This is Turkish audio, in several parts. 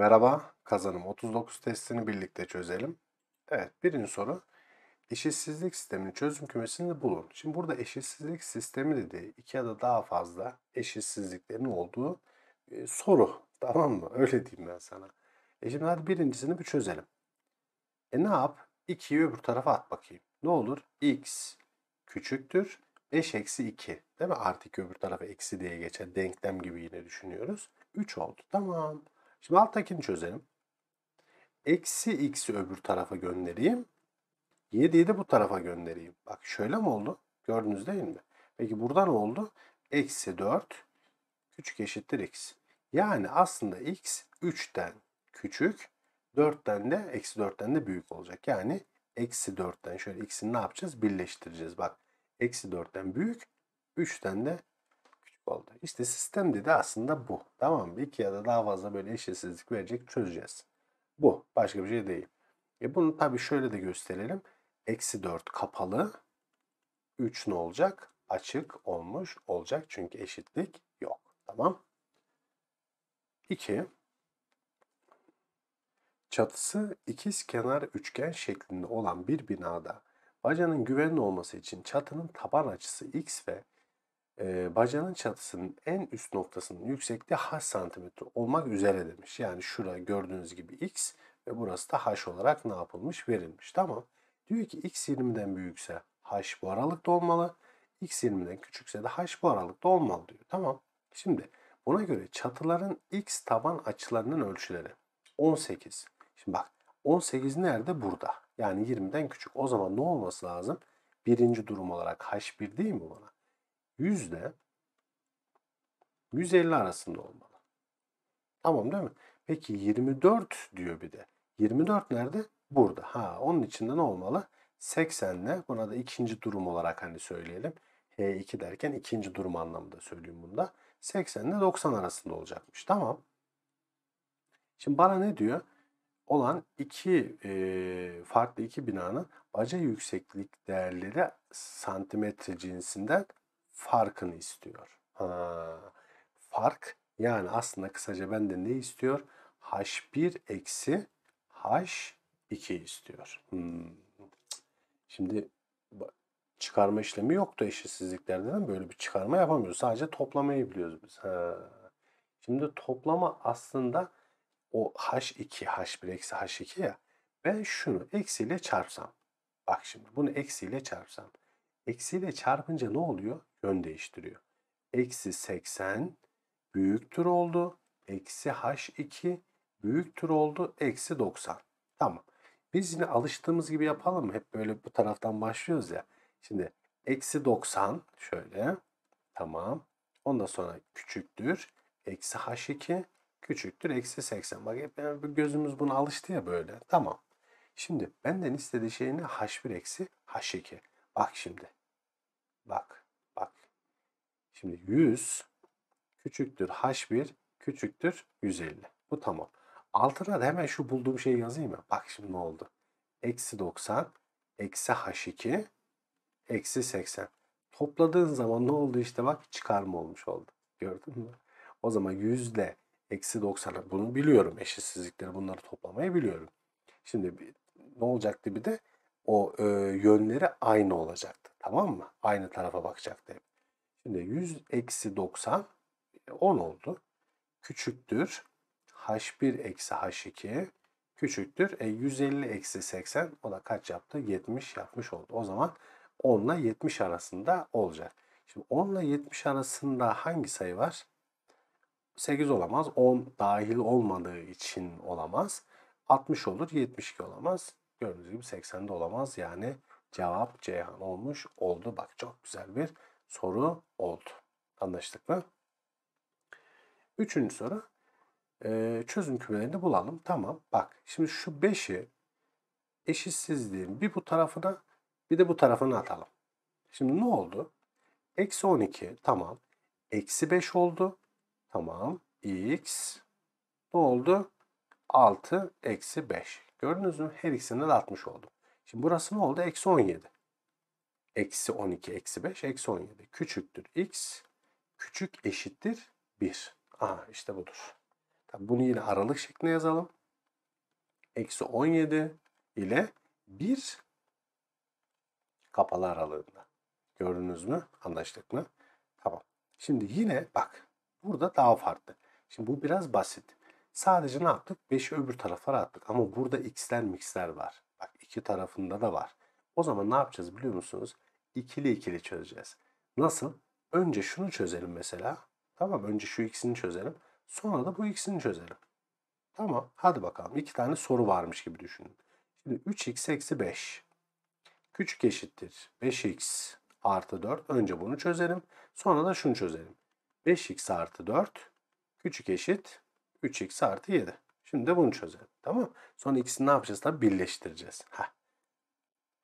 Merhaba, kazanım 39 testini birlikte çözelim. Evet, birinci soru. Eşitsizlik sisteminin çözüm kümesini bulun. Şimdi burada eşitsizlik sistemi dediği iki ya da daha fazla eşitsizliklerin olduğu e, soru. Tamam mı? Öyle diyeyim ben sana. E şimdi hadi birincisini bir çözelim. E ne yap? 2'yi öbür tarafa at bakayım. Ne olur? x küçüktür. 5 eksi 2. Değil mi? Artık öbür tarafa eksi diye geçen denklem gibi yine düşünüyoruz. 3 oldu. Tamam. Şimdi alttakini çözelim. Eksi x'i öbür tarafa göndereyim. 7'yi de bu tarafa göndereyim. Bak şöyle mi oldu? Gördünüz değil mi? Peki burada ne oldu? Eksi 4 küçük eşittir x. Yani aslında x 3'ten küçük 4'ten de eksi 4'ten de büyük olacak. Yani eksi 4'ten şöyle x'ini ne yapacağız? Birleştireceğiz. Bak eksi 4'ten büyük 3'ten de oldu. İşte sistem dedi aslında bu. Tamam mı? İki ya da daha fazla böyle eşitsizlik verecek çözeceğiz. Bu. Başka bir şey değil. E bunu tabii şöyle de gösterelim. Eksi 4 kapalı. 3 ne olacak? Açık olmuş olacak. Çünkü eşitlik yok. Tamam. 2. Çatısı ikiz kenar üçgen şeklinde olan bir binada bacanın güvenli olması için çatının taban açısı x ve bacanın çatısının en üst noktasının yüksekliği h santimetre olmak üzere demiş. Yani şura gördüğünüz gibi x ve burası da h olarak ne yapılmış verilmiş. Tamam. Diyor ki x 20'den büyükse h bu aralıkta olmalı. x 20'den küçükse de h bu aralıkta olmalı diyor. Tamam. Şimdi buna göre çatıların x taban açılarının ölçüleri 18. Şimdi bak 18 nerede? Burada. Yani 20'den küçük. O zaman ne olması lazım? Birinci durum olarak h1 değil mi bana? 100 yüzde 150 arasında olmalı. Tamam değil mi? Peki 24 diyor bir de. 24 nerede? Burada. Ha onun içinde ne olmalı? 80'le buna da ikinci durum olarak hani söyleyelim. H2 derken ikinci durum anlamında söyleyeyim bunda. 80 ile 90 arasında olacakmış. Tamam. Şimdi bana ne diyor? Olan iki e, farklı iki binanın baca yükseklik değerleri santimetre cinsinden farkını istiyor. Ha, fark yani aslında kısaca benden ne istiyor? H1 eksi H2 istiyor. Hmm. Şimdi çıkarma işlemi yoktu eşitsizliklerde değil Böyle bir çıkarma yapamıyoruz. Sadece toplamayı biliyoruz biz. Ha. Şimdi toplama aslında o H2, H1 eksi H2 ya. Ben şunu eksiyle çarpsam. Bak şimdi bunu eksiyle çarpsam. Eksiyle çarpınca ne oluyor? yön değiştiriyor. Eksi 80 büyüktür oldu. Eksi h2 büyüktür oldu. Eksi 90. Tamam. Biz yine alıştığımız gibi yapalım mı? Hep böyle bu taraftan başlıyoruz ya. Şimdi eksi 90 şöyle. Tamam. Ondan sonra küçüktür. Eksi h2 küçüktür. Eksi 80. Bak hep gözümüz buna alıştı ya böyle. Tamam. Şimdi benden istediği şey ne? H1 eksi H2. Bak şimdi. Bak. Şimdi 100 küçüktür H1 küçüktür 150. Bu tamam. Altına da hemen şu bulduğum şeyi yazayım mı? Bak şimdi ne oldu. Eksi 90 eksi H2 eksi 80. Topladığın zaman ne oldu işte bak çıkarma olmuş oldu. Gördün mü? O zaman 100 ile eksi 90 bunu biliyorum. Eşitsizlikleri bunları toplamayı biliyorum. Şimdi ne olacaktı bir de o e, yönleri aynı olacaktı. Tamam mı? Aynı tarafa bakacaktı hep. Şimdi 100 eksi 90 10 oldu. Küçüktür. H1 eksi H2 küçüktür. E 150 eksi 80 o da kaç yaptı? 70 yapmış oldu. O zaman 10 ile 70 arasında olacak. Şimdi 10 ile 70 arasında hangi sayı var? 8 olamaz. 10 dahil olmadığı için olamaz. 60 olur. 72 olamaz. Gördüğünüz gibi 80 de olamaz. Yani cevap Ceyhan olmuş oldu. Bak çok güzel bir soru oldu. Anlaştık mı? Üçüncü soru. E, çözüm kümelerini bulalım. Tamam bak şimdi şu 5'i eşitsizliğin bir bu tarafına bir de bu tarafına atalım. Şimdi ne oldu? Eksi 12 tamam. Eksi 5 oldu. Tamam. X ne oldu? 6 eksi 5. Gördünüz mü? Her ikisini de atmış oldum. Şimdi burası ne oldu? Eksi 17 eksi 12, eksi 5, eksi 17 küçüktür x küçük eşittir 1. Aha işte budur. Tabii bunu yine aralık şeklinde yazalım. Eksi 17 ile 1 kapalı aralığında. Gördünüz mü? Anlaştık mı? Tamam. Şimdi yine bak burada daha farklı. Şimdi bu biraz basit. Sadece ne yaptık? 5'i öbür taraflara attık. Ama burada x'ler mix'ler var. Bak iki tarafında da var. O zaman ne yapacağız biliyor musunuz? İkili ikili çözeceğiz. Nasıl? Önce şunu çözelim mesela. Tamam önce şu ikisini çözelim. Sonra da bu ikisini çözelim. Tamam hadi bakalım. İki tane soru varmış gibi düşünün. Şimdi 3x eksi 5. Küçük eşittir. 5x artı 4. Önce bunu çözelim. Sonra da şunu çözelim. 5x artı 4 küçük eşit 3x artı 7. Şimdi de bunu çözelim. Tamam Sonra ikisini ne yapacağız? Tabii birleştireceğiz. Heh.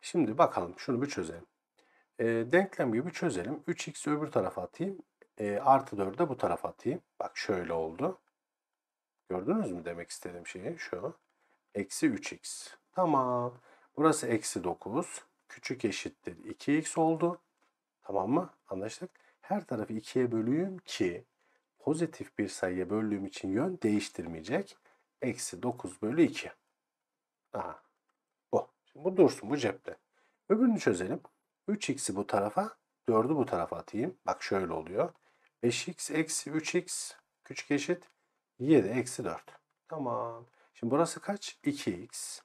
Şimdi bakalım şunu bir çözelim. E, denklem gibi çözelim. 3x'i öbür tarafa atayım. E, artı 4'ü de bu tarafa atayım. Bak şöyle oldu. Gördünüz mü demek istediğim şeyi? Şu. Eksi 3x. Tamam. Burası eksi 9. Küçük eşittir 2x oldu. Tamam mı? Anlaştık. Her tarafı 2'ye bölüyüm ki pozitif bir sayıya böldüğüm için yön değiştirmeyecek. Eksi 9 bölü 2. Aha bu dursun bu cepte. Öbürünü çözelim. 3x'i bu tarafa 4'ü bu tarafa atayım. Bak şöyle oluyor. 5x eksi 3x küçük eşit 7 eksi 4. Tamam. Şimdi burası kaç? 2x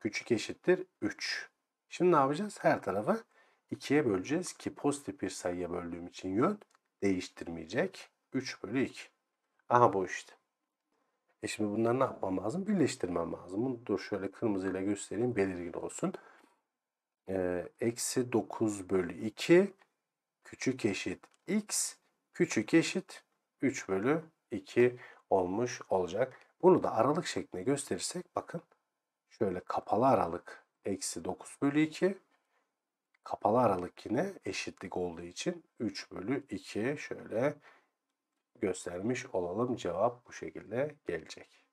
küçük eşittir 3. Şimdi ne yapacağız? Her tarafı 2'ye böleceğiz ki pozitif bir sayıya böldüğüm için yön değiştirmeyecek. 3 bölü 2. Aha bu işte. E şimdi bunları ne yapmam lazım? Birleştirmem lazım. Bunu dur şöyle kırmızıyla göstereyim belirgin olsun. Ee, eksi 9 bölü 2 küçük eşit x küçük eşit 3 bölü 2 olmuş olacak. Bunu da aralık şeklinde gösterirsek bakın şöyle kapalı aralık eksi 9 bölü 2 kapalı aralık yine eşitlik olduğu için 3 bölü 2 şöyle göstermiş olalım. Cevap bu şekilde gelecek.